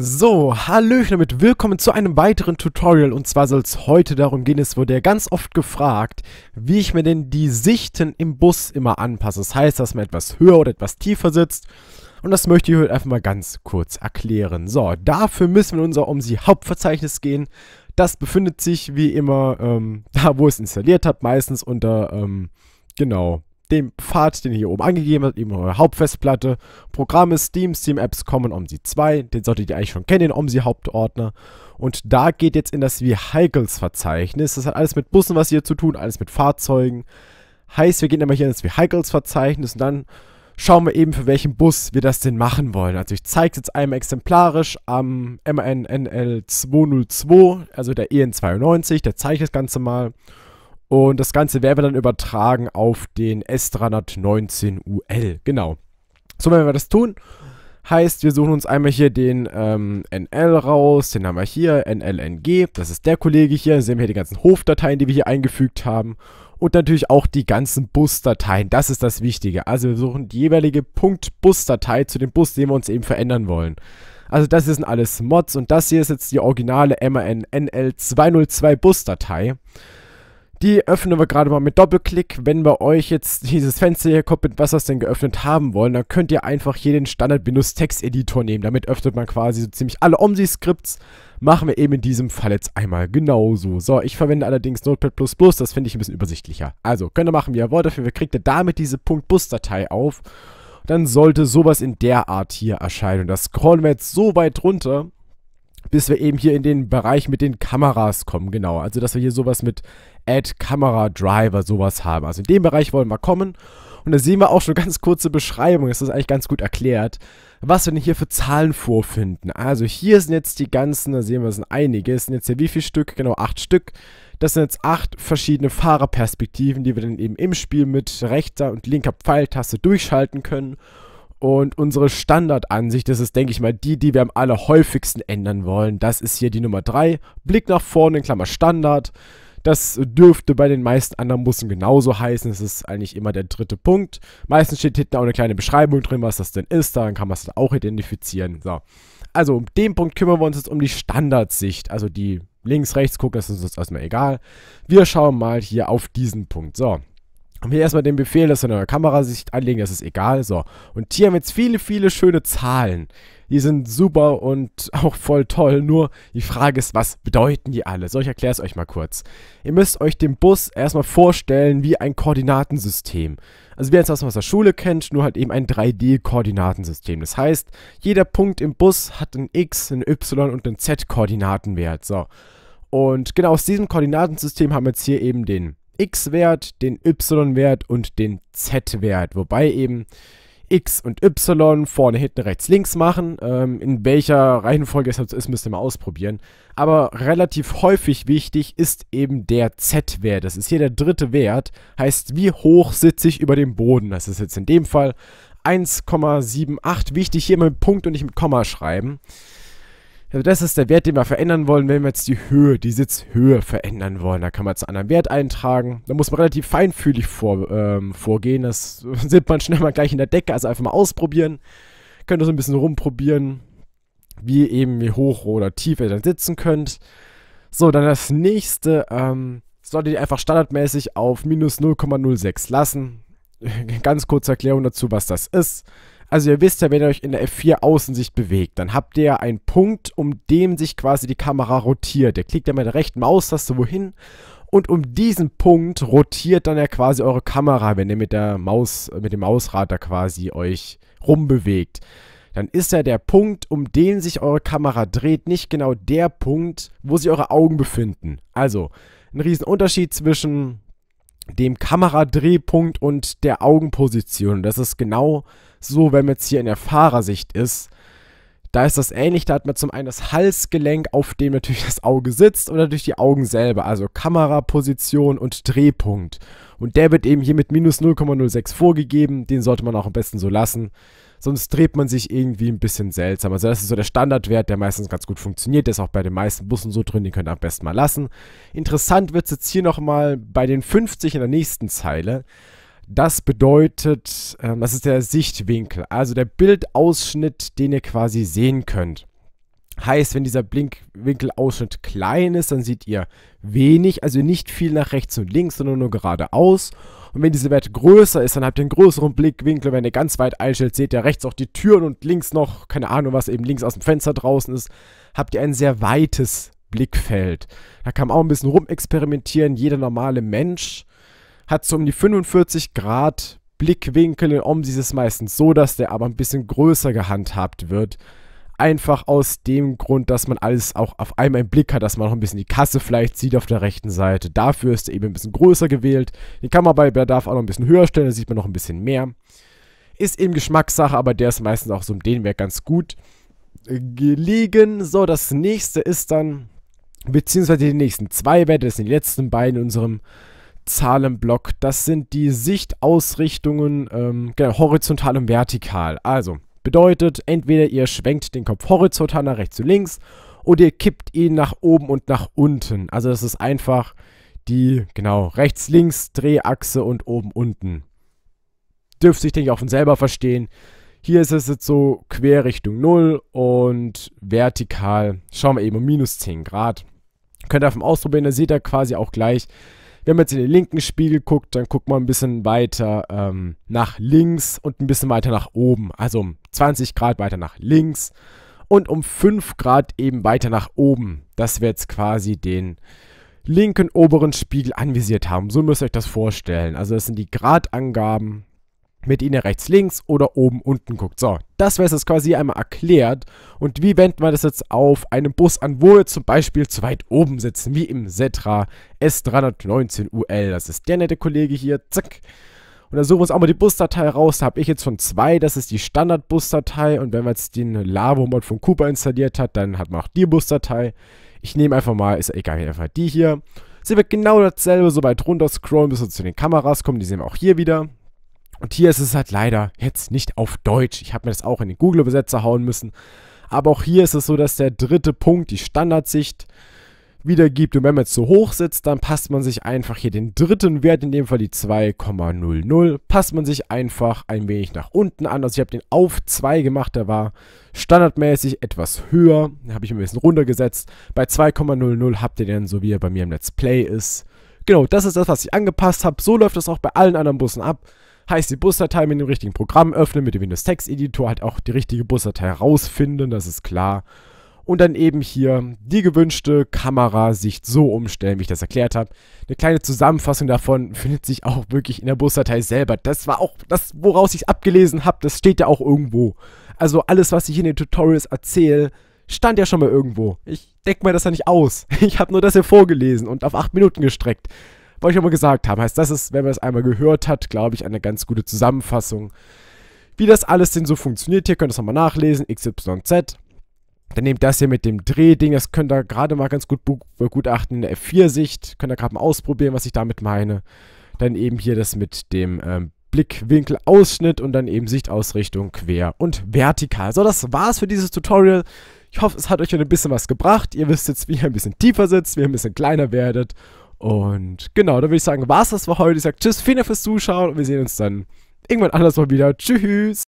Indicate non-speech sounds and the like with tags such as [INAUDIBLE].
So, Hallöchen damit, willkommen zu einem weiteren Tutorial und zwar soll es heute darum gehen, es wurde ja ganz oft gefragt, wie ich mir denn die Sichten im Bus immer anpasse. Das heißt, dass man etwas höher oder etwas tiefer sitzt und das möchte ich heute einfach mal ganz kurz erklären. So, dafür müssen wir in unser OMSI-Hauptverzeichnis gehen. Das befindet sich wie immer ähm, [LAUGHS] da, wo ich es installiert habe, meistens unter, ähm, genau, den Pfad, den ihr hier oben angegeben habt, eben eure Hauptfestplatte, Programme Steam, Steam Apps Common OMSI 2, den solltet ihr eigentlich schon kennen, den OMSI Hauptordner. Und da geht jetzt in das Vehicles Verzeichnis. Das hat alles mit Bussen was hier zu tun, alles mit Fahrzeugen. Heißt, wir gehen einmal hier in das Vehicles Verzeichnis und dann schauen wir eben, für welchen Bus wir das denn machen wollen. Also ich zeige es jetzt einmal exemplarisch am MAN NL 202, also der EN92, der zeige ich das Ganze mal. Und das Ganze werden wir dann übertragen auf den S319UL. Genau. So werden wir das tun. Heißt, wir suchen uns einmal hier den ähm, NL raus, den haben wir hier, NLNG, das ist der Kollege hier, Dann sehen wir hier die ganzen Hofdateien, die wir hier eingefügt haben und natürlich auch die ganzen Busdateien, das ist das Wichtige. Also wir suchen die jeweilige Punkt-Bus-Datei zu dem Bus, den wir uns eben verändern wollen. Also das sind alles Mods und das hier ist jetzt die originale MAN NL202 Busdatei. datei die öffnen wir gerade mal mit Doppelklick. Wenn wir euch jetzt dieses Fenster hier kommt, mit was das denn geöffnet haben wollen, dann könnt ihr einfach hier den Standard-Text-Editor nehmen. Damit öffnet man quasi so ziemlich alle OMSI-Skripts. Machen wir eben in diesem Fall jetzt einmal genauso. So, ich verwende allerdings Notepad++, das finde ich ein bisschen übersichtlicher. Also, könnt ihr machen, wie ihr wollt. Dafür kriegt ihr damit diese .bus-Datei auf. Dann sollte sowas in der Art hier erscheinen. Und das scrollen wir jetzt so weit runter, bis wir eben hier in den Bereich mit den Kameras kommen, genau. Also, dass wir hier sowas mit Ad, Kamera, Driver, sowas haben. Also in dem Bereich wollen wir kommen. Und da sehen wir auch schon ganz kurze Beschreibung, das ist eigentlich ganz gut erklärt, was wir denn hier für Zahlen vorfinden. Also hier sind jetzt die ganzen, da sehen wir, es sind einige, es sind jetzt hier wie viele Stück? Genau, acht Stück. Das sind jetzt acht verschiedene Fahrerperspektiven, die wir dann eben im Spiel mit rechter und linker Pfeiltaste durchschalten können. Und unsere Standardansicht, das ist, denke ich mal, die, die wir am allerhäufigsten ändern wollen. Das ist hier die Nummer 3. Blick nach vorne, in Klammer Standard. Das dürfte bei den meisten anderen Bussen genauso heißen. Es ist eigentlich immer der dritte Punkt. Meistens steht hinten auch eine kleine Beschreibung drin, was das denn ist. Dann kann man es auch identifizieren. So. Also um den Punkt kümmern wir uns jetzt um die Standardsicht. Also die links, rechts gucken, das ist uns erstmal egal. Wir schauen mal hier auf diesen Punkt. So. Haben hier erstmal den Befehl, dass wir eine Kamerasicht anlegen, das ist egal. So. Und hier haben wir jetzt viele, viele schöne Zahlen die sind super und [LAUGHS] auch voll toll, nur die Frage ist, was bedeuten die alle? So, ich erkläre es euch mal kurz. Ihr müsst euch den Bus erstmal vorstellen wie ein Koordinatensystem. Also wie ihr es aus der Schule kennt, nur halt eben ein 3D-Koordinatensystem. Das heißt, jeder Punkt im Bus hat ein X, ein Y und ein Z-Koordinatenwert. So. Und genau aus diesem Koordinatensystem haben wir jetzt hier eben den X-Wert, den Y-Wert und den Z-Wert, wobei eben X und Y vorne, hinten, rechts, links machen. Ähm, in welcher Reihenfolge es ist, müsst ihr mal ausprobieren. Aber relativ häufig wichtig ist eben der Z-Wert. Das ist hier der dritte Wert. Heißt, wie hoch sitze ich über dem Boden? Das ist jetzt in dem Fall 1,78. Wichtig hier immer mit Punkt und nicht mit Komma schreiben das ist der Wert, den wir verändern wollen, wenn wir jetzt die Höhe, die Sitzhöhe verändern wollen. Da kann man jetzt einen anderen Wert eintragen. Da muss man relativ feinfühlig vor, ähm, vorgehen. Das [LAUGHS] sieht man schnell mal gleich in der Decke. Also einfach mal ausprobieren. Könnt ihr so ein bisschen rumprobieren, wie eben wie hoch oder tief ihr dann sitzen könnt. So, dann das nächste. Ähm, solltet ihr einfach standardmäßig auf minus 0,06 lassen. [LAUGHS] Ganz kurze Erklärung dazu, was das ist. Also ihr wisst ja, wenn ihr euch in der F4 Außensicht bewegt, dann habt ihr ja einen Punkt, um den sich quasi die Kamera rotiert. Ihr klickt ja mit der rechten Maustaste wohin und um diesen Punkt rotiert dann ja quasi eure Kamera, wenn ihr mit der Maus, mit dem Mausrad da quasi euch rumbewegt. Dann ist ja der Punkt, um den sich eure Kamera dreht, nicht genau der Punkt, wo sich eure Augen befinden. Also, ein riesen Unterschied zwischen dem Kameradrehpunkt und der Augenposition. Das ist genau so, wenn man jetzt hier in der Fahrersicht ist. Da ist das ähnlich, da hat man zum einen das Halsgelenk, auf dem natürlich das Auge sitzt, oder durch die Augen selber, also Kameraposition und Drehpunkt. Und der wird eben hier mit minus 0,06 vorgegeben, den sollte man auch am besten so lassen sonst dreht man sich irgendwie ein bisschen seltsam. Also das ist so der Standardwert, der meistens ganz gut funktioniert. Der ist auch bei den meisten Bussen so drin, den könnt ihr am besten mal lassen. Interessant wird es jetzt hier nochmal bei den 50 in der nächsten Zeile. Das bedeutet, ähm, das ist der Sichtwinkel, also der Bildausschnitt, den ihr quasi sehen könnt. Heißt, wenn dieser Blinkwinkelausschnitt klein ist, dann seht ihr wenig, also nicht viel nach rechts und links, sondern nur geradeaus. Und wenn diese Werte größer ist, dann habt ihr einen größeren Blickwinkel. Wenn ihr ganz weit einstellt, seht ihr rechts auch die Türen und links noch, keine Ahnung, was eben links aus dem Fenster draußen ist, habt ihr ein sehr weites Blickfeld. Da kann man auch ein bisschen rumexperimentieren. Jeder normale Mensch hat so um die 45 Grad Blickwinkel in Omsis ist es meistens so, dass der aber ein bisschen größer gehandhabt wird. Einfach aus dem Grund, dass man alles auch auf einmal im Blick hat, dass man auch ein bisschen die Kasse vielleicht sieht auf der rechten Seite. Dafür ist er eben ein bisschen größer gewählt. Den kann man bei Bedarf auch noch ein bisschen höher stellen, da sieht man noch ein bisschen mehr. Ist eben Geschmackssache, aber der ist meistens auch so im Dehnwerk ganz gut äh, gelegen. So, das nächste ist dann, beziehungsweise die nächsten zwei Werte, das sind die letzten beiden in unserem Zahlenblock. Das sind die Sichtausrichtungen, ähm, genau, horizontal und vertikal. Also, Bedeutet, entweder ihr schwenkt den Kopf horizontal nach rechts zu links oder ihr kippt ihn nach oben und nach unten. Also das ist einfach die, genau, rechts-links Drehachse und oben-unten. Dürfte ich, denke ich, auch von selber verstehen. Hier ist es jetzt so quer Richtung 0 und vertikal, schauen wir eben, um minus 10 Grad. Könnt ihr davon ausprobieren, da seht ihr quasi auch gleich, wenn man jetzt in den linken Spiegel guckt, dann guckt man ein bisschen weiter ähm, nach links und ein bisschen weiter nach oben. Also um 20 Grad weiter nach links und um 5 Grad eben weiter nach oben. Das wir jetzt quasi den linken oberen Spiegel anvisiert haben. So müsst ihr euch das vorstellen. Also das sind die Gradangaben mit ihnen rechts, links oder oben, unten guckt. So, das wäre jetzt quasi einmal erklärt. Und wie wendet man das jetzt auf einem Bus an, wo wir zum Beispiel zu weit oben sitzen, wie im Setra S319UL. Das ist der nette Kollege hier, zack. Und dann suchen wir uns auch mal die Busdatei raus. Da habe ich jetzt von zwei, das ist die Standard-Busdatei. Und wenn man jetzt den Lavo-Mod von Cooper installiert hat, dann hat man auch die Busdatei. Ich nehme einfach mal, ist egal, einfach die hier. Sehen wir genau dasselbe, sobald runter scrollen, bis wir zu den Kameras kommen. Die sehen wir auch hier wieder. Und hier ist es halt leider jetzt nicht auf Deutsch. Ich habe mir das auch in den Google-Übersetzer hauen müssen. Aber auch hier ist es so, dass der dritte Punkt die Standardsicht wiedergibt. Und wenn man jetzt so hoch sitzt, dann passt man sich einfach hier den dritten Wert, in dem Fall die 2,00, passt man sich einfach ein wenig nach unten an. Also ich habe den auf 2 gemacht, der war standardmäßig etwas höher. Den habe ich ein bisschen runtergesetzt. Bei 2,00 habt ihr den, so wie er bei mir im Let's Play ist. Genau, das ist das, was ich angepasst habe. So läuft das auch bei allen anderen Bussen ab. Heißt, die Busdatei mit dem richtigen Programm öffnen, mit dem Windows-Text-Editor halt auch die richtige Busdatei herausfinden, das ist klar. Und dann eben hier die gewünschte Kamerasicht so umstellen, wie ich das erklärt habe. Eine kleine Zusammenfassung davon findet sich auch wirklich in der Busdatei selber. Das war auch das, woraus ich es abgelesen habe, das steht ja auch irgendwo. Also alles, was ich in den Tutorials erzähle, stand ja schon mal irgendwo. Ich deck mir das ja nicht aus. [LAUGHS] Ich habe nur das hier vorgelesen und auf acht Minuten gestreckt was ich aber gesagt habe. Heißt, das ist, wenn man es einmal gehört hat, glaube ich, eine ganz gute Zusammenfassung, wie das alles denn so funktioniert. Hier könnt ihr es nochmal nachlesen, XYZ. Dann nehmt das hier mit dem Drehding, das könnt ihr gerade mal ganz gut begutachten in der F4-Sicht. Könnt ihr gerade mal ausprobieren, was ich damit meine. Dann eben hier das mit dem ähm, Blickwinkelausschnitt und dann eben Sichtausrichtung quer und vertikal. So, das war's für dieses Tutorial. Ich hoffe, es hat euch ein bisschen was gebracht. Ihr wisst jetzt, wie ihr ein bisschen tiefer sitzt, wie ihr ein bisschen kleiner werdet und genau, dann würde ich sagen, war's das für heute. Ich sage Tschüss, vielen Dank fürs Zuschauen und wir sehen uns dann irgendwann anders mal wieder. Tschüss!